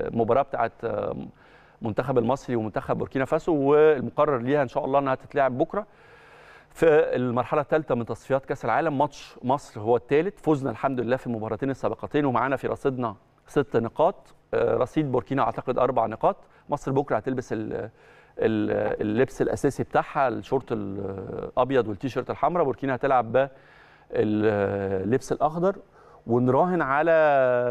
المباراه بتاعت آه، منتخب المصري ومنتخب بوركينا فاسو والمقرر ليها ان شاء الله انها تتلعب بكره في المرحله الثالثه من تصفيات كاس العالم ماتش مصر هو الثالث فزنا الحمد لله في المباراتين السابقتين ومعانا في رصيدنا ست نقاط آه، رصيد بوركينا اعتقد اربع نقاط مصر بكره هتلبس اللبس الاساسي بتاعها الشورت الابيض والتيشيرت الحمراء بوركينا هتلعب باللبس الاخضر ونراهن على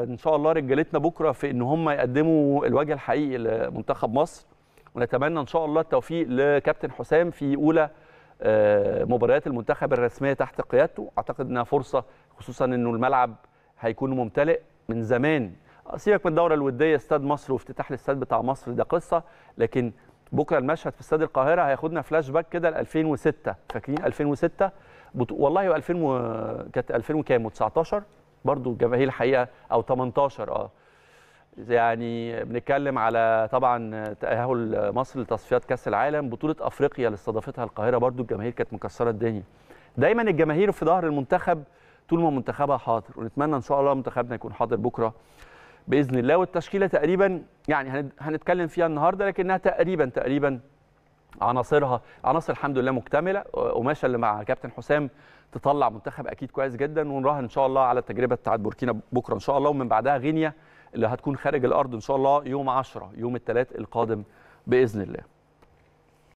ان شاء الله رجالتنا بكره في ان هم يقدموا الوجه الحقيقي لمنتخب مصر ونتمنى ان شاء الله التوفيق لكابتن حسام في اولى آه، مباريات المنتخب الرسميه تحت قيادته اعتقد انها فرصه خصوصا انه الملعب هيكون ممتلئ من زمان سيبك من الدوره الوديه استاد مصر وافتتاح الاستاد بتاع مصر ده قصه لكن بكره المشهد في استاد القاهره هياخدنا فلاش باك كده ل 2006 فاكرين 2006 والله 2000 و... كانت 2000 وكام و19 برضو جماهير الحقيقه او 18 اه يعني بنتكلم على طبعا تاهل مصر لتصفيات كاس العالم بطوله افريقيا اللي استضافتها القاهره برضو الجماهير كانت مكسره الدنيا دايما الجماهير في ظهر المنتخب طول ما منتخبها حاضر ونتمنى ان شاء الله منتخبنا يكون حاضر بكره باذن الله والتشكيله تقريبا يعني هنتكلم فيها النهارده لكنها تقريبا تقريبا عناصرها عناصر الحمد لله مكتمله قماشه اللي مع كابتن حسام تطلع منتخب اكيد كويس جدا ونراهن ان شاء الله على التجربه بتاعت بوركينا بكره ان شاء الله ومن بعدها غينيا اللي هتكون خارج الارض ان شاء الله يوم 10 يوم الثلاث القادم باذن الله